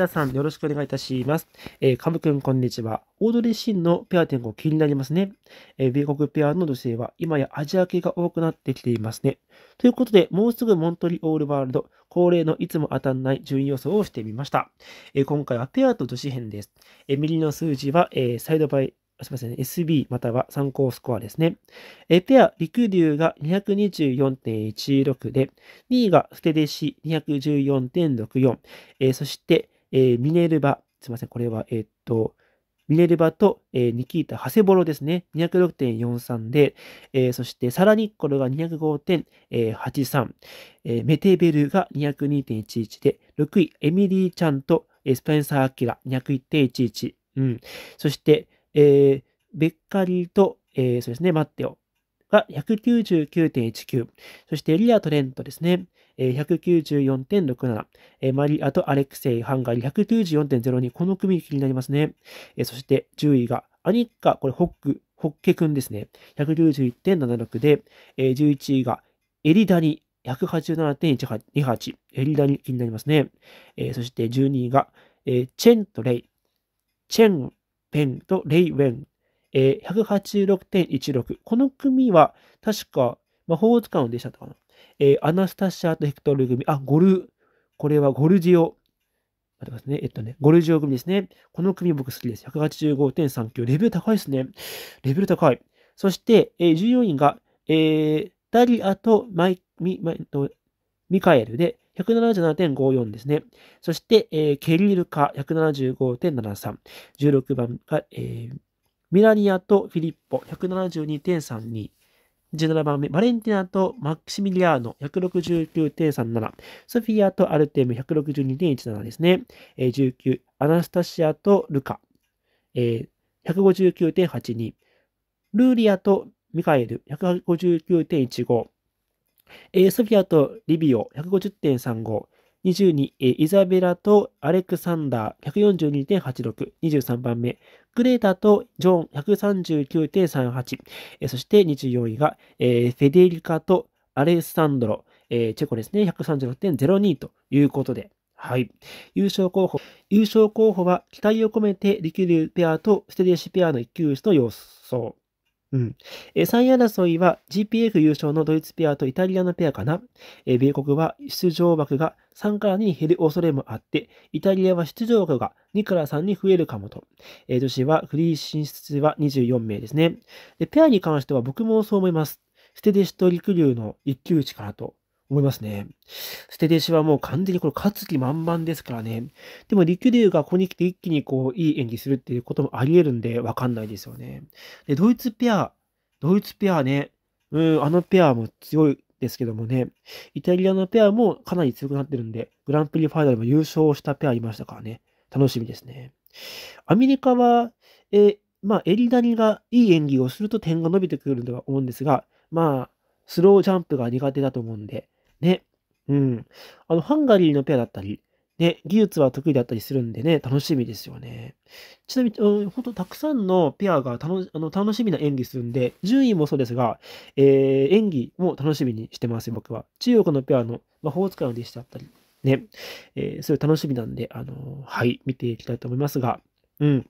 皆さんよろしくお願いいたします。えー、カムくんこんにちは。オードリー・シンのペア展望気になりますね。えー、米国ペアの女性は今やアジア系が多くなってきていますね。ということで、もうすぐモントリオールワールド、恒例のいつも当たんない順位予想をしてみました。えー、今回はペアと女子編です。えー、右の数字は、えー、サイドバイすみません、ね、SB または参考スコアですね。えペア、リクューが224.16で、2位がステデシ214.64、えー、そしてえー、ミネルバ、すいません、これは、えっと、ミネルバと、えー、ニキータ、ハセボロですね。206.43で、えー、そしてサラニッコルが205.83、えー、メテベルが202.11で、6位、エミリー・ちゃんと、えー、スペンサー・アキラ、201.11。うん。そして、えー、ベッカリーと、えー、そうですね、マッテオが199.19。そして、リア・トレントですね。194.67。マリアとアレクセイ、ハンガリー194.02。この組気になりますね。そして10位がアニッカ、これホック、ホッケくんですね。191.76で、11位がエリダニ、187.28。エリダニ気になりますね。そして12位が、チェンとレイ。チェン、ペンとレイウェン。えー、186.16。この組は、確か、魔法使うでしたかなえー、アナスタシアとヘクトル組、あ、ゴル、これはゴルジオ。待ってますね。えっとね、ゴルジオ組ですね。この組僕好きです。185.39。レベル高いですね。レベル高い。そして、えー、14位が、えー、ダリアとマイ、ミ、マイ、と、ミカエルで、177.54ですね。そして、えー、ケリルカ175.73。16番が、えー、ミラニアとフィリッポ172.32。17番目、バレンティナとマクシミリアーノ、169.37。ソフィアとアルテム、162.17ですね。えー、19、アナスタシアとルカ、えー、159.82。ルーリアとミカエル、159.15。えー、ソフィアとリビオ、150.35。22、イザベラとアレクサンダー、142.86。23番目、グレータとジョン、139.38。そして24位が、フェデリカとアレッサンドロ、チェコですね、136.02ということで。はい。優勝候補。優勝候補は期待を込めてリキュリュペアとステデシペアの一騎打ちと様相。うん。え3位争いは GPF 優勝のドイツペアとイタリアのペアかな。え米国は出場枠が3から2に減る恐れもあって、イタリアは出場枠が2から3に増えるかもと。え女子はフリー進出は24名ですね。で、ペアに関しては僕もそう思います。ステデシとューの一騎打ちかなと。思いますね。捨て弟子はもう完全にこれ勝つ気満々ですからね。でもリキュューがここに来て一気にこういい演技するっていうこともあり得るんでわかんないですよね。で、ドイツペア、ドイツペアね、うん、あのペアも強いですけどもね、イタリアのペアもかなり強くなってるんで、グランプリファイナルも優勝したペアいましたからね、楽しみですね。アメリカは、えまあ、エリダニがいい演技をすると点が伸びてくるとは思うんですが、まあ、スロージャンプが苦手だと思うんで、ね。うん。あの、ハンガリーのペアだったり、ね、技術は得意だったりするんでね、楽しみですよね。ちなみに、うん、本当たくさんのペアが楽あの楽しみな演技するんで、順位もそうですが、えー、演技も楽しみにしてます、僕は。中国のペアの魔法使いの弟子だったり、ね、えー、そういう楽しみなんで、あのー、はい、見ていきたいと思いますが、うん。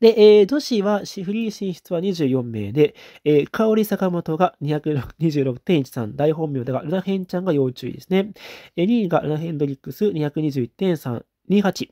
で、えー、女子はフリー進出は24名で、えー、香里坂本が226.13、大本名だが、ルナヘンちゃんが要注意ですね。えー、2位がルナヘンドリックス221.3、28、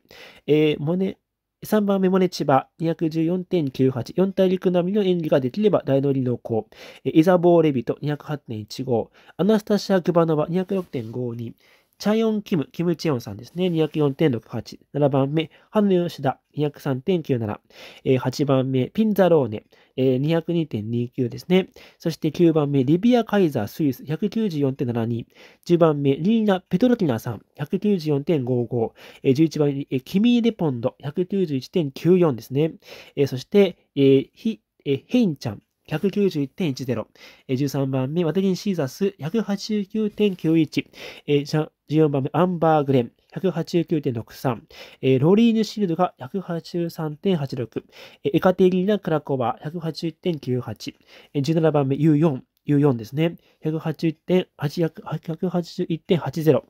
えー、モネ、3番目モネ千葉214.98、4大陸並みの演技ができれば大乗り濃厚、イザボー・レビト208.15、アナスタシア・グバノバ206.52、チャヨン・キム、キム・チェヨンさんですね。204.68。7番目、ハンヌ・ヨシダ、203.97。えー、8番目、ピンザローネ、えー、202.29ですね。そして9番目、リビア・カイザー・スイス、194.72。10番目、リーナ・ペトロキナさん、194.55。えー、11番目、えー、キミー・レポンド、191.94ですね。えー、そして、えー、ヒ、えー、ヘインちゃん、191.10。13番目、ワテリン・シーザス、189.91。14番目、アンバー・グレン、189.63。ローリーヌ・シールドが183.86。エカテリーナ・クラコバ、180.98。17番目、U4。U4 ですね。181.80。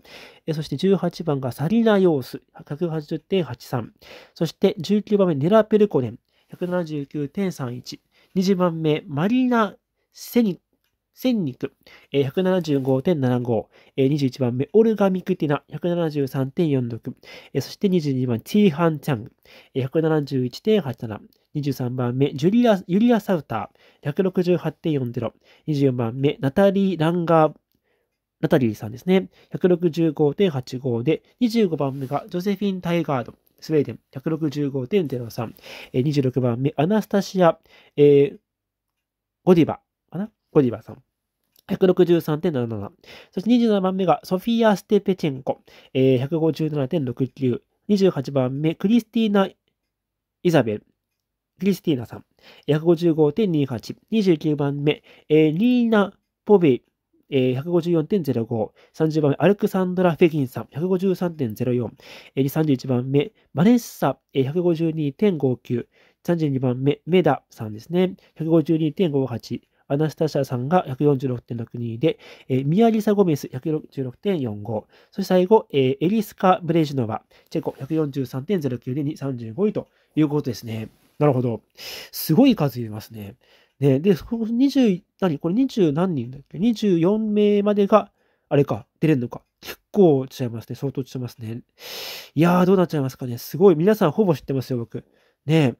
そして18番がサリナ・ヨース、180.83。そして19番目、ネラ・ペルコネン、179.31。20番目、マリーナ・セニク、肉、えー、175.75、えー、21番目、オルガ・ミクティナ、173.46、えー、そして22番、チーハン・チャング、えー、171.87、23番目、ジュリア、ユリア・サウター、168.40、24番目、ナタリー・ランガー、ナタリーさんですね、165.85で、25番目がジョセフィン・タイガード、スウェーデン165.03。えー、26番目、アナスタシア、えー、ゴディバかなゴディバさん。163.77。そして27番目がソフィア・ステペチェンコ。えー、157.69。28番目、クリスティーナ・イザベル。クリスティーナさん。155.28。29番目、えー、リーナ・ポベイ。えー、154.05。30番目、アレクサンドラ・フェギンさん、153.04。えー、31番目、マネッサ、えー、152.59。32番目、メダさんですね。152.58。アナスタシャさんが146.62で、えー、ミアリサ・ゴメス146.45。そして最後、えー、エリスカ・ブレジノバ、チェコ143.09で235位ということですね。なるほど。すごい数いますね。ね、で、そこ20、何これ20何人だっけ ?24 名までが、あれか、出れるのか。結構違いますね。相当違いますね。いやー、どうなっちゃいますかね。すごい。皆さんほぼ知ってますよ、僕。ね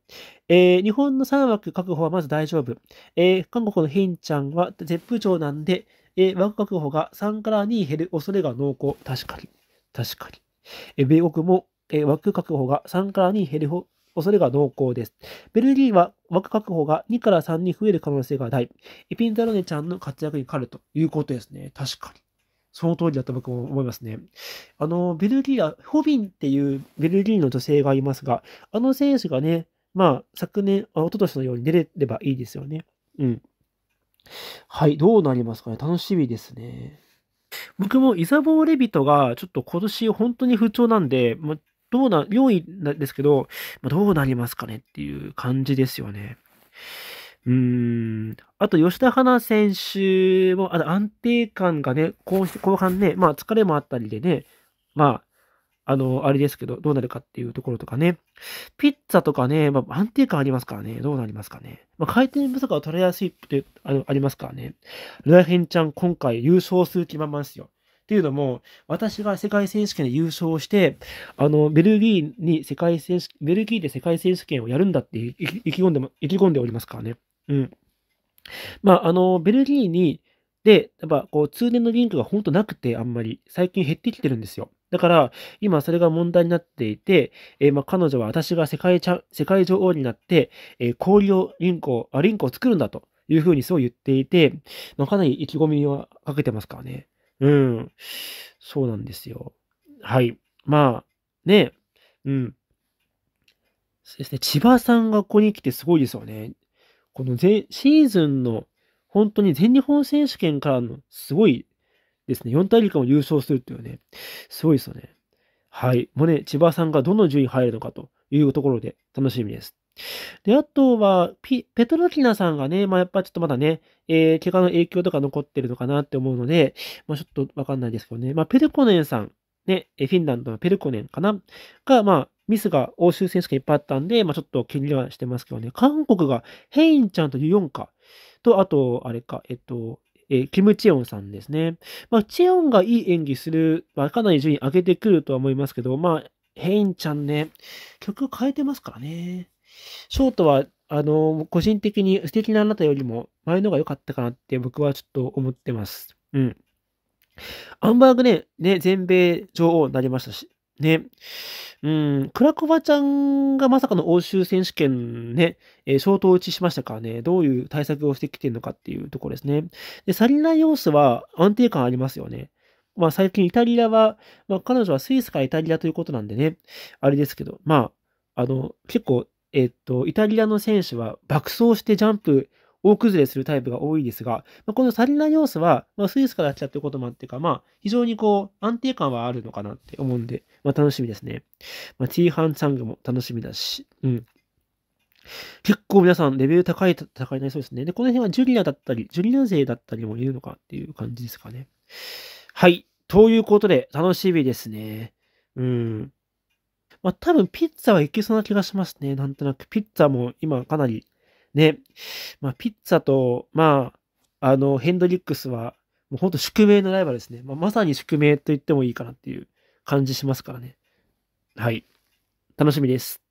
ええー、日本の3枠確保はまず大丈夫。えー、韓国のヒンちゃんは絶不調なんで、えー、枠確保が3から2減る恐れが濃厚。確かに。確かに。えー、米国も、えー、枠確保が3から2減る恐れが濃厚です。ベルギーは枠確保が2から3に増える可能性が大。エピンザロネちゃんの活躍に狩るということですね。確かに。その通りだと僕も思いますね。あの、ベルギーは、ホビンっていうベルギーの女性がいますが、あの選手がね、まあ、昨年、あ一昨年のように出れればいいですよね。うん。はい、どうなりますかね。楽しみですね。僕もイザボー・レビトがちょっと今年本当に不調なんで、どうな、4位なんですけど、まあ、どうなりますかねっていう感じですよね。うーん。あと、吉田花選手も、あの安定感がね、後後半ね、まあ、疲れもあったりでね、まあ、あの、あれですけど、どうなるかっていうところとかね。ピッツァとかね、まあ、安定感ありますからね、どうなりますかね。まあ、回転不足は取れやすいって、あの、ありますからね。ルナヘンちゃん、今回優勝する気満々ですよ。っていうのも、私が世界選手権で優勝して、あの、ベルギーに世界選手、ベルギーで世界選手権をやるんだって意気込んで意気込んでおりますからね。うん。まあ、あの、ベルギーに、で、やっぱこう、通年のリンクがほんとなくて、あんまり、最近減ってきてるんですよ。だから、今それが問題になっていて、えー、ま彼女は私が世界世界女王になって、えー、氷をリンクを、あ、リンクを作るんだというふうにそう言っていて、まあ、かなり意気込みはかけてますからね。うん。そうなんですよ。はい。まあ、ね、うん。そうですね。千葉さんがここに来てすごいですよね。このシーズンの本当に全日本選手権からのすごいですね。4大陸間を優勝するっていうね。すごいですよね。はい。もうね、千葉さんがどの順位入るのかというところで楽しみです。で、あとは、ピ、ペトロキナさんがね、まあ、やっぱちょっとまだね、えー、怪我の影響とか残ってるのかなって思うので、まあ、ちょっとわかんないですけどね。まあ、ペルコネンさん、ね、フィンランドのペルコネンかなが、まあ、ミスが欧州選手権いっぱいあったんで、まあ、ちょっと気にはしてますけどね。韓国がヘインちゃんとユヨンカと、あと、あれか、えっと、えー、キム・チェヨンさんですね。まあ、チェヨンがいい演技する、まあ、かなり順位上げてくるとは思いますけど、まあ、ヘインちゃんね、曲変えてますからね。ショートは、あの、個人的に素敵なあなたよりも前のが良かったかなって僕はちょっと思ってます。うん。アンバーグね、ね、全米女王になりましたし、ね。うん、クラコバちゃんがまさかの欧州選手権ね、えー、ショート打ちしましたからね、どういう対策をしてきてるのかっていうところですね。で、さりない要素は安定感ありますよね。まあ最近イタリアは、まあ彼女はスイスかイタリアということなんでね、あれですけど、まあ、あの、結構えっと、イタリアの選手は爆走してジャンプ大崩れするタイプが多いですが、まあ、このサリナ要素は、まあ、スイスから来たってこともあってか、まあ、非常にこう、安定感はあるのかなって思うんで、まあ、楽しみですね。まあ、ティーハン・チャングも楽しみだし、うん。結構皆さんレベル高い戦いになりそうですね。で、この辺はジュリアだったり、ジュリア勢だったりもいるのかっていう感じですかね。はい。ということで、楽しみですね。うん。まあ多分ピッツァはいけそうな気がしますね。なんとなく。ピッツァも今かなり、ね。まあピッツァと、まあ、あの、ヘンドリックスは、もうほんと宿命のライバルですね。まあ、まさに宿命と言ってもいいかなっていう感じしますからね。はい。楽しみです。